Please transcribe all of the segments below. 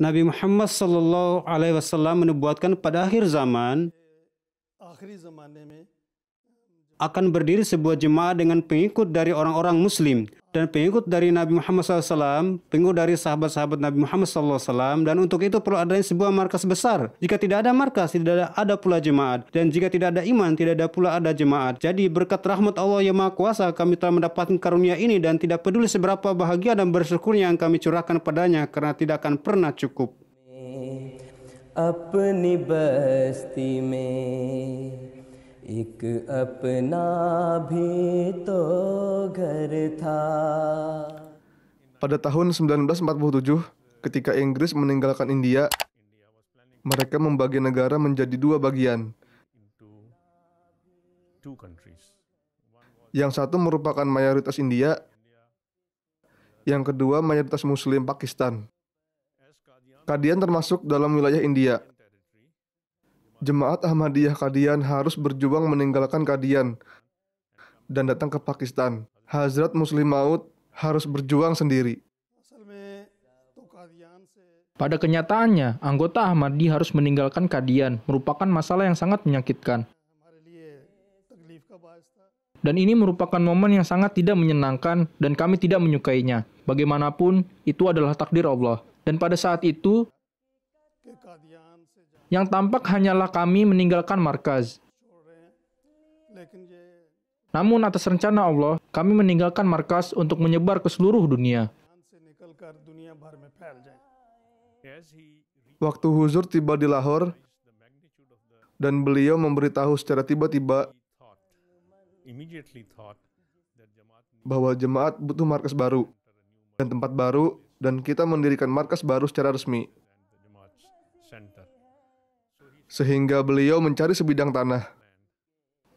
Nabi Muhammad Sallallahu Alaihi Wasallam menubuatkan pada akhir zaman akan berdiri sebuah jemaah dengan pengikut dari orang-orang muslim dan pengikut dari Nabi Muhammad SAW, pengikut dari sahabat-sahabat Nabi Muhammad SAW, dan untuk itu perlu adanya sebuah markas besar. Jika tidak ada markas, tidak ada, ada pula jemaat. Dan jika tidak ada iman, tidak ada pula ada jemaat. Jadi berkat rahmat Allah yang Maha Kuasa, kami telah mendapatkan karunia ini dan tidak peduli seberapa bahagia dan bersyukurnya yang kami curahkan padanya karena tidak akan pernah cukup. एक अपना भी तो घर था Pada tahun 1947, ketika Inggris meninggalkan India, mereka membagi negara menjadi dua bagian. Yang satu merupakan mayoritas India, yang kedua mayoritas Muslim Pakistan. Kadian termasuk dalam wilayah India jemaat Ahmadiyah Kadian harus berjuang meninggalkan Kadian dan datang ke Pakistan. Hazrat Muslim Maud harus berjuang sendiri. Pada kenyataannya, anggota Ahmadi harus meninggalkan Kadian merupakan masalah yang sangat menyakitkan. Dan ini merupakan momen yang sangat tidak menyenangkan dan kami tidak menyukainya. Bagaimanapun, itu adalah takdir Allah. Dan pada saat itu, yang tampak hanyalah kami meninggalkan markaz. Namun atas rencana Allah, kami meninggalkan markas untuk menyebar ke seluruh dunia. Waktu Huzur tiba di Lahore, dan beliau memberitahu secara tiba-tiba bahwa jemaat butuh markas baru dan tempat baru, dan kita mendirikan markas baru secara resmi sehingga beliau mencari sebidang tanah.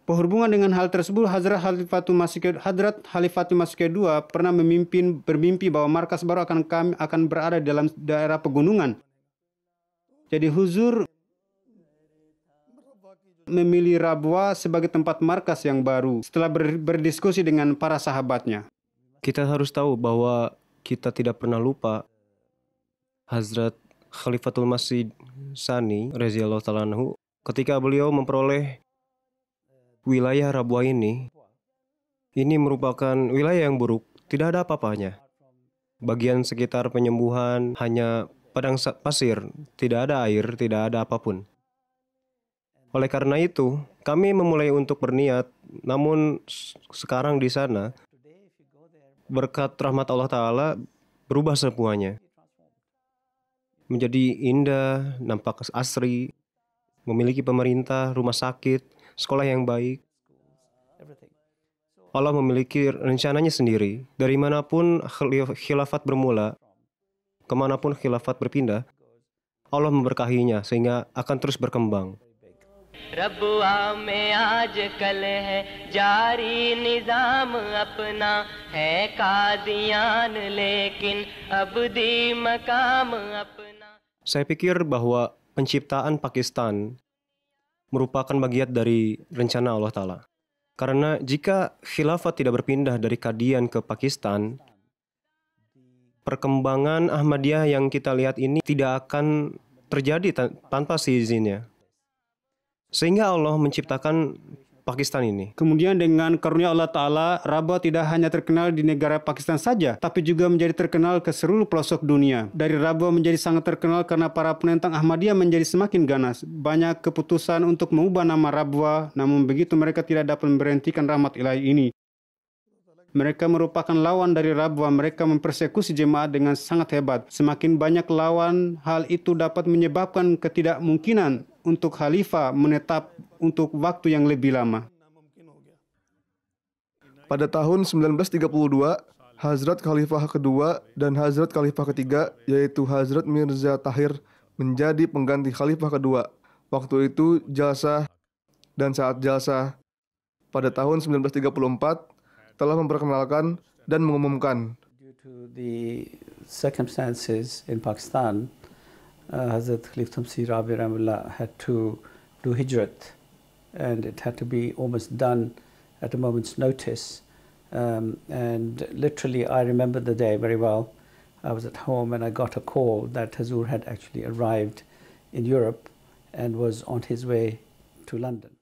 Berhubungan dengan hal tersebut, Hazrat Khalifatul Masjid, Hadrat Khalifatul Masjid II pernah memimpin bermimpi bahwa markas baru akan kami akan berada dalam daerah pegunungan. Jadi Huzur memilih Rabwa sebagai tempat markas yang baru setelah ber, berdiskusi dengan para sahabatnya. Kita harus tahu bahwa kita tidak pernah lupa Hazrat Khalifatul Masjid Sani Reziallahu Talanhu ketika beliau memperoleh wilayah Rabuah ini ini merupakan wilayah yang buruk tidak ada apa-apanya bagian sekitar penyembuhan hanya padang pasir tidak ada air tidak ada apapun oleh karena itu kami memulai untuk berniat namun sekarang di sana berkat rahmat Allah Ta'ala berubah semuanya menjadi indah, nampak asri, memiliki pemerintah, rumah sakit, sekolah yang baik. Allah memiliki rencananya sendiri. Dari manapun khilafat bermula, kemanapun khilafat berpindah, Allah memberkahinya sehingga akan terus berkembang. Saya pikir bahwa penciptaan Pakistan merupakan bagian dari rencana Allah Ta'ala. Karena jika khilafat tidak berpindah dari Kadian ke Pakistan, perkembangan Ahmadiyah yang kita lihat ini tidak akan terjadi tanpa seizinnya. Sehingga Allah menciptakan Pakistan ini. Kemudian dengan karunia Allah Ta'ala, Rabwah tidak hanya terkenal di negara Pakistan saja, tapi juga menjadi terkenal ke seluruh pelosok dunia. Dari Rabwah menjadi sangat terkenal karena para penentang Ahmadiyah menjadi semakin ganas. Banyak keputusan untuk mengubah nama Rabwa, namun begitu mereka tidak dapat memberhentikan rahmat ilahi ini. Mereka merupakan lawan dari Rabwa. Mereka mempersekusi jemaat dengan sangat hebat. Semakin banyak lawan, hal itu dapat menyebabkan ketidakmungkinan untuk khalifah menetap untuk waktu yang lebih lama. Pada tahun 1932, Hazrat Khalifah kedua dan Hazrat Khalifah ketiga, yaitu Hazrat Mirza Tahir, menjadi pengganti Khalifah kedua. Waktu itu jasa dan saat jasa Pada tahun 1934, telah memperkenalkan dan mengumumkan. To the circumstances in Pakistan, uh, Hazrat Khalif Thamsi Rabi had to do hijrat and it had to be almost done at a moment's notice. Um, and literally, I remember the day very well. I was at home and I got a call that Hazur had actually arrived in Europe and was on his way to London.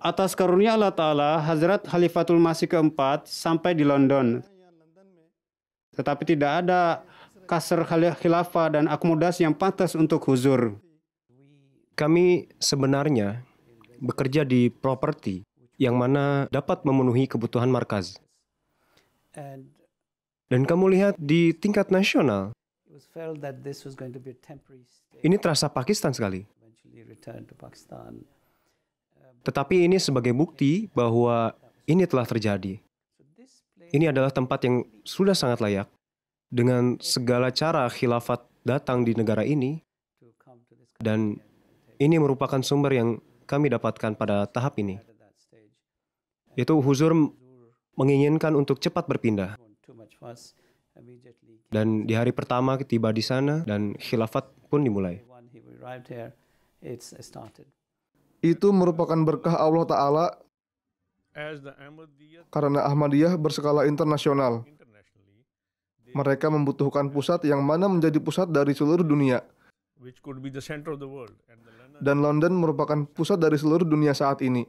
Atas karunia Allah Ta'ala, Hazrat Khalifatul Masih keempat sampai di London. Tetapi tidak ada kasar khilafah dan akomodasi yang pantas untuk huzur. Kami sebenarnya bekerja di properti yang mana dapat memenuhi kebutuhan markaz. Dan kamu lihat di tingkat nasional, ini terasa Pakistan sekali. Tetapi ini sebagai bukti bahwa ini telah terjadi. Ini adalah tempat yang sudah sangat layak. Dengan segala cara khilafat datang di negara ini, dan ini merupakan sumber yang kami dapatkan pada tahap ini. Yaitu Huzur menginginkan untuk cepat berpindah. Dan di hari pertama tiba di sana dan khilafat pun dimulai. Itu merupakan berkah Allah Ta'ala karena Ahmadiyah berskala internasional. Mereka membutuhkan pusat yang mana menjadi pusat dari seluruh dunia. Dan London merupakan pusat dari seluruh dunia saat ini.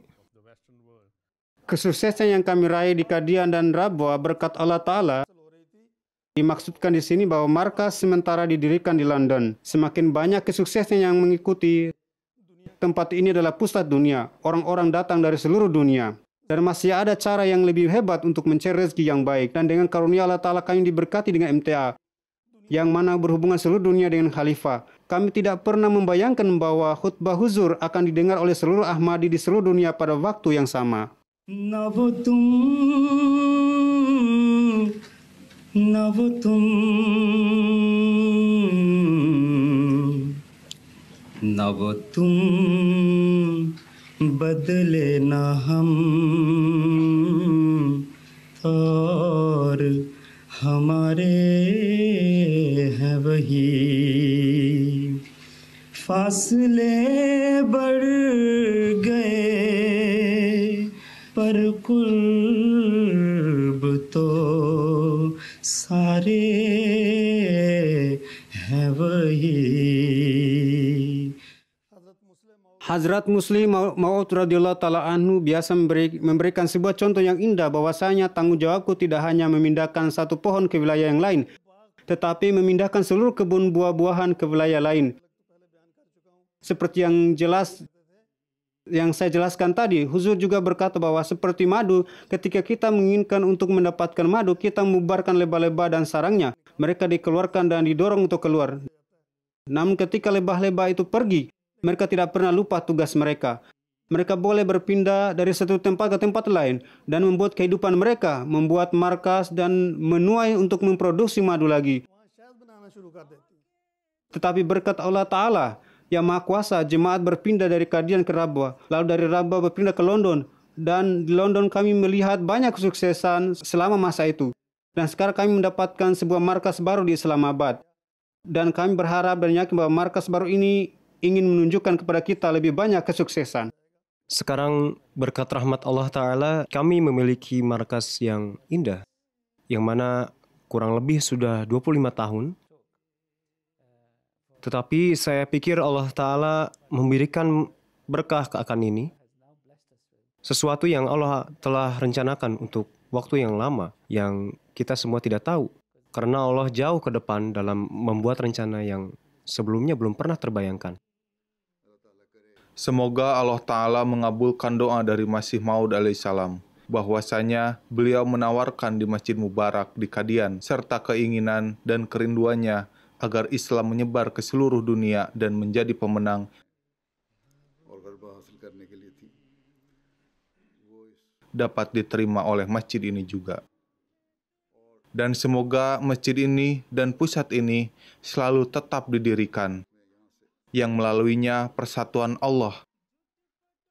Kesuksesan yang kami raih di Kadian dan Rabwa berkat Allah Ta'ala dimaksudkan di sini bahwa markas sementara didirikan di London. Semakin banyak kesuksesan yang mengikuti, Tempat ini adalah pusat dunia. Orang-orang datang dari seluruh dunia. Dan masih ada cara yang lebih hebat untuk mencari rezeki yang baik. Dan dengan karunia Allah Ta'ala kami diberkati dengan MTA. Yang mana berhubungan seluruh dunia dengan khalifah. Kami tidak pernah membayangkan bahwa khutbah huzur akan didengar oleh seluruh Ahmadi di seluruh dunia pada waktu yang sama. ना वो तुम बदले ना हम और हमारे हैं वही फासले बढ़ गए पर कुर्ब तो सारे हैं वही Hazrat Muslim Maud radhiyallahu taala anhu biasa memberi, memberikan sebuah contoh yang indah bahwasanya tanggung jawabku tidak hanya memindahkan satu pohon ke wilayah yang lain, tetapi memindahkan seluruh kebun buah-buahan ke wilayah lain. Seperti yang jelas yang saya jelaskan tadi, Huzur juga berkata bahwa seperti madu, ketika kita menginginkan untuk mendapatkan madu, kita membubarkan lebah-lebah dan sarangnya. Mereka dikeluarkan dan didorong untuk keluar. Namun ketika lebah-lebah itu pergi, mereka tidak pernah lupa tugas mereka. Mereka boleh berpindah dari satu tempat ke tempat lain dan membuat kehidupan mereka, membuat markas dan menuai untuk memproduksi madu lagi. Tetapi berkat Allah Ta'ala yang Maha Kuasa, jemaat berpindah dari Kadian ke Rabwa, lalu dari Rabwa berpindah ke London, dan di London kami melihat banyak kesuksesan selama masa itu. Dan sekarang kami mendapatkan sebuah markas baru di Islamabad. Dan kami berharap dan yakin bahwa markas baru ini ingin menunjukkan kepada kita lebih banyak kesuksesan. Sekarang berkat rahmat Allah Ta'ala, kami memiliki markas yang indah, yang mana kurang lebih sudah 25 tahun. Tetapi saya pikir Allah Ta'ala memberikan berkah ke akan ini, sesuatu yang Allah telah rencanakan untuk waktu yang lama, yang kita semua tidak tahu. Karena Allah jauh ke depan dalam membuat rencana yang sebelumnya belum pernah terbayangkan. Semoga Allah Ta'ala mengabulkan doa dari Masih Maud alaihissalam bahwasanya beliau menawarkan di Masjid Mubarak di Kadian serta keinginan dan kerinduannya agar Islam menyebar ke seluruh dunia dan menjadi pemenang dapat diterima oleh masjid ini juga. Dan semoga masjid ini dan pusat ini selalu tetap didirikan yang melaluinya persatuan Allah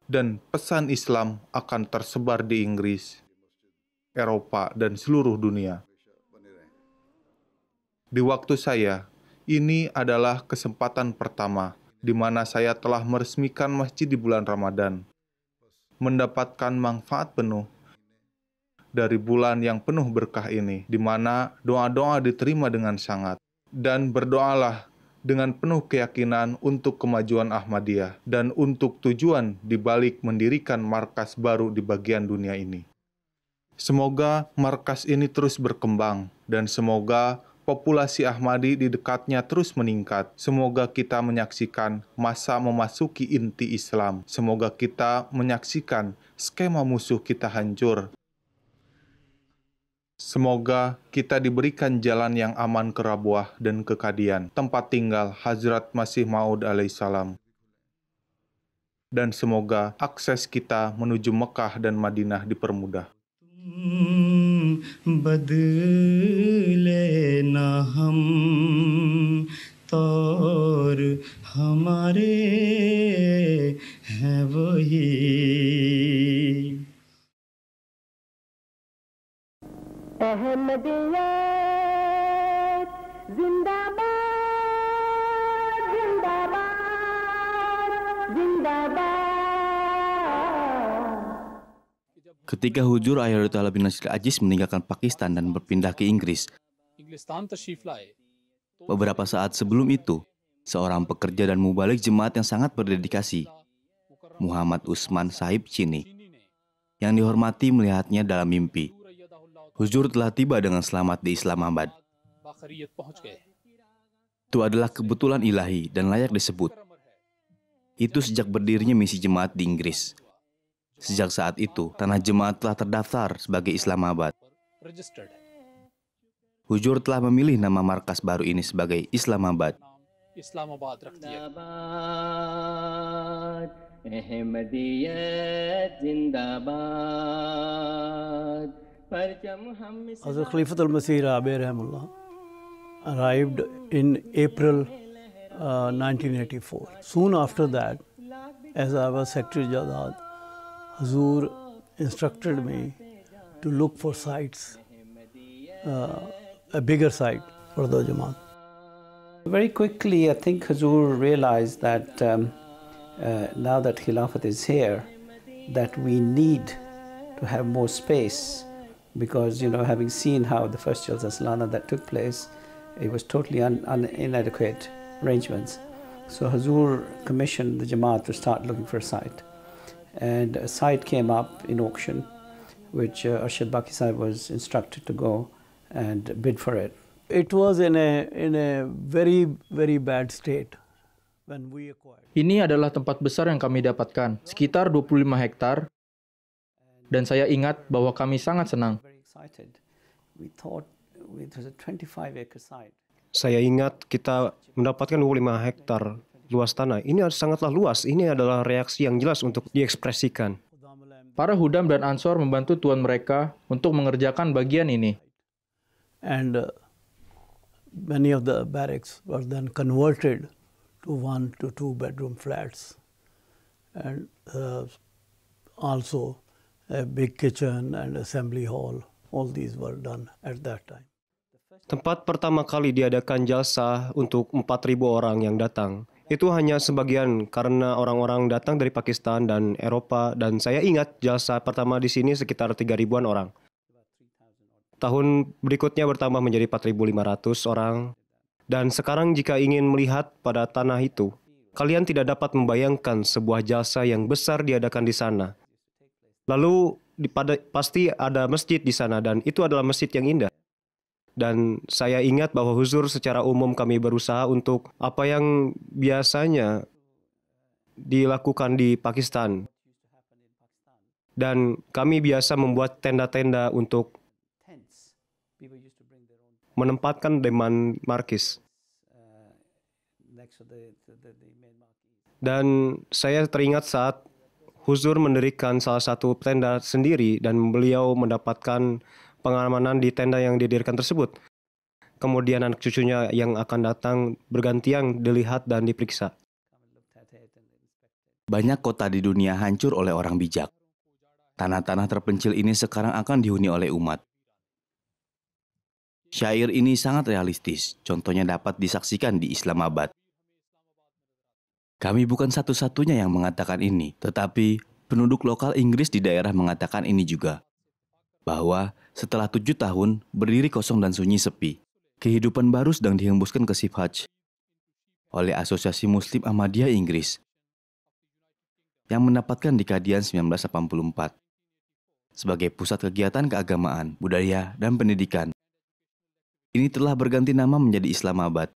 dan pesan Islam akan tersebar di Inggris, Eropa, dan seluruh dunia. Di waktu saya, ini adalah kesempatan pertama di mana saya telah meresmikan masjid di bulan Ramadan, mendapatkan manfaat penuh dari bulan yang penuh berkah ini, di mana doa-doa diterima dengan sangat. Dan berdoalah dengan penuh keyakinan untuk kemajuan Ahmadiyah dan untuk tujuan dibalik mendirikan markas baru di bagian dunia ini. Semoga markas ini terus berkembang dan semoga populasi Ahmadi di dekatnya terus meningkat. Semoga kita menyaksikan masa memasuki inti Islam. Semoga kita menyaksikan skema musuh kita hancur Semoga kita diberikan jalan yang aman ke Rabuah dan ke Kadian, tempat tinggal Hazrat Masih Maud alaihissalam. Dan semoga akses kita menuju Mekah dan Madinah dipermudah. Hmm, Ketika Hujur ayatul bin Nasir Ajis meninggalkan Pakistan dan berpindah ke Inggris, eh. beberapa saat sebelum itu, seorang pekerja dan mubalik jemaat yang sangat berdedikasi, Muhammad Usman Sahib Cini, yang dihormati melihatnya dalam mimpi. Huzur telah tiba dengan selamat di Islamabad. Itu adalah kebetulan ilahi dan layak disebut. Itu sejak berdirinya misi jemaat di Inggris. Sejak saat itu, tanah jemaat telah terdaftar sebagai Islamabad. Hujur telah memilih nama markas baru ini sebagai Islamabad. Islamabad Hazrat Khalifat al Masih Rahimullah arrived in April uh, 1984. Soon after that, as I was Secretary Jadad, Hazur instructed me to look for sites, uh, a bigger site for the Jamaat. Very quickly, I think Hazur realized that um, uh, now that Khilafat is here, that we need to have more space because you know having seen how the first Jalsa lana that took place it was totally un, un, inadequate arrangements so hazur commissioned the jamaat to start looking for a site and a site came up in auction which uh, arshad baki sahib was instructed to go and bid for it it was in a in a very very bad state when we acquired Ini adalah tempat besar yang kami dapatkan, sekitar 25 hektar Dan saya ingat bahwa kami sangat senang. Saya ingat kita mendapatkan 25 hektar luas tanah. Ini sangatlah luas. Ini adalah reaksi yang jelas untuk diekspresikan. Para Hudam dan Ansor membantu tuan mereka untuk mengerjakan bagian ini. And uh, many of the barracks were then converted to one to two bedroom flats. And uh, also Eh, big kitchen and assembly hall. All these were done at that time. Tempat pertama kali diadakan jasa untuk 4.000 orang yang datang. Itu hanya sebagian karena orang-orang datang dari Pakistan dan Eropa dan saya ingat jasa pertama di sini sekitar 3000 ribuan orang. Tahun berikutnya bertambah menjadi 4.500 orang. Dan sekarang jika ingin melihat pada tanah itu, kalian tidak dapat membayangkan sebuah jasa yang besar diadakan di sana. Lalu dipada, pasti ada masjid di sana dan itu adalah masjid yang indah. Dan saya ingat bahwa huzur secara umum kami berusaha untuk apa yang biasanya dilakukan di Pakistan. Dan kami biasa membuat tenda-tenda untuk menempatkan deman markis. Dan saya teringat saat Huzur mendirikan salah satu tenda sendiri dan beliau mendapatkan pengamanan di tenda yang didirikan tersebut. Kemudian anak cucunya yang akan datang bergantian dilihat dan diperiksa. Banyak kota di dunia hancur oleh orang bijak. Tanah-tanah terpencil ini sekarang akan dihuni oleh umat. Syair ini sangat realistis, contohnya dapat disaksikan di Islamabad. Kami bukan satu-satunya yang mengatakan ini, tetapi penduduk lokal Inggris di daerah mengatakan ini juga. Bahwa setelah tujuh tahun, berdiri kosong dan sunyi sepi. Kehidupan baru sedang dihembuskan ke Sifhaj oleh Asosiasi Muslim Ahmadiyah Inggris yang mendapatkan di Kadian 1984 sebagai pusat kegiatan keagamaan, budaya, dan pendidikan. Ini telah berganti nama menjadi Islamabad,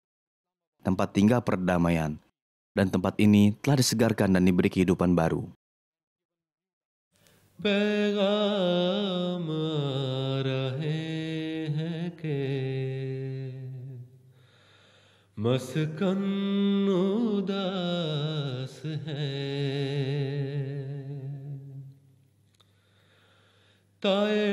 tempat tinggal perdamaian, dan tempat ini telah disegarkan dan diberi kehidupan baru. तायर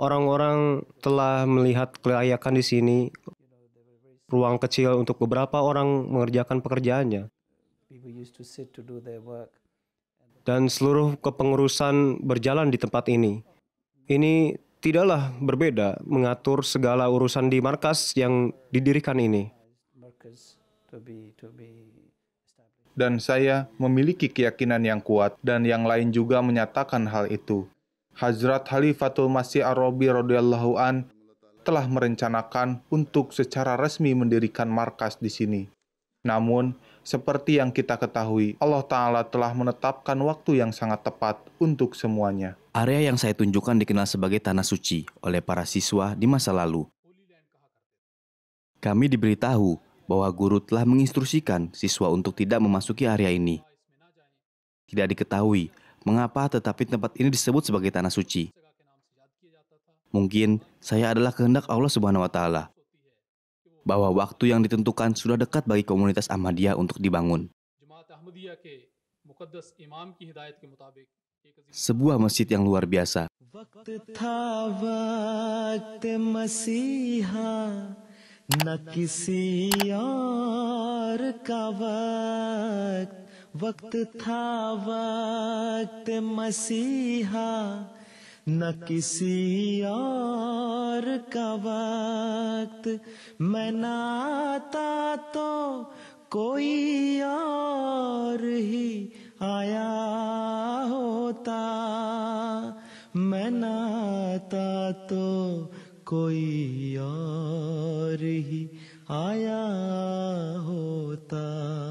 Orang-orang telah melihat kelayakan di sini, ruang kecil untuk beberapa orang mengerjakan pekerjaannya. Dan seluruh kepengurusan berjalan di tempat ini. Ini tidaklah berbeda mengatur segala urusan di markas yang didirikan ini. Dan saya memiliki keyakinan yang kuat dan yang lain juga menyatakan hal itu. Hazrat Khalifatul Masih Ar-Rabi radhiyallahu an telah merencanakan untuk secara resmi mendirikan markas di sini. Namun, seperti yang kita ketahui, Allah Ta'ala telah menetapkan waktu yang sangat tepat untuk semuanya. Area yang saya tunjukkan dikenal sebagai Tanah Suci oleh para siswa di masa lalu. Kami diberitahu bahwa guru telah menginstruksikan siswa untuk tidak memasuki area ini. Tidak diketahui mengapa tetapi tempat ini disebut sebagai tanah suci. Mungkin saya adalah kehendak Allah Subhanahu wa taala bahwa waktu yang ditentukan sudah dekat bagi komunitas Ahmadiyah untuk dibangun. Sebuah masjid yang luar biasa. वक्त था वक्त मसीहा न किसी और का वक्त मैं नाता तो कोई और ही आया होता मैं नाता तो कोई और ही आया होता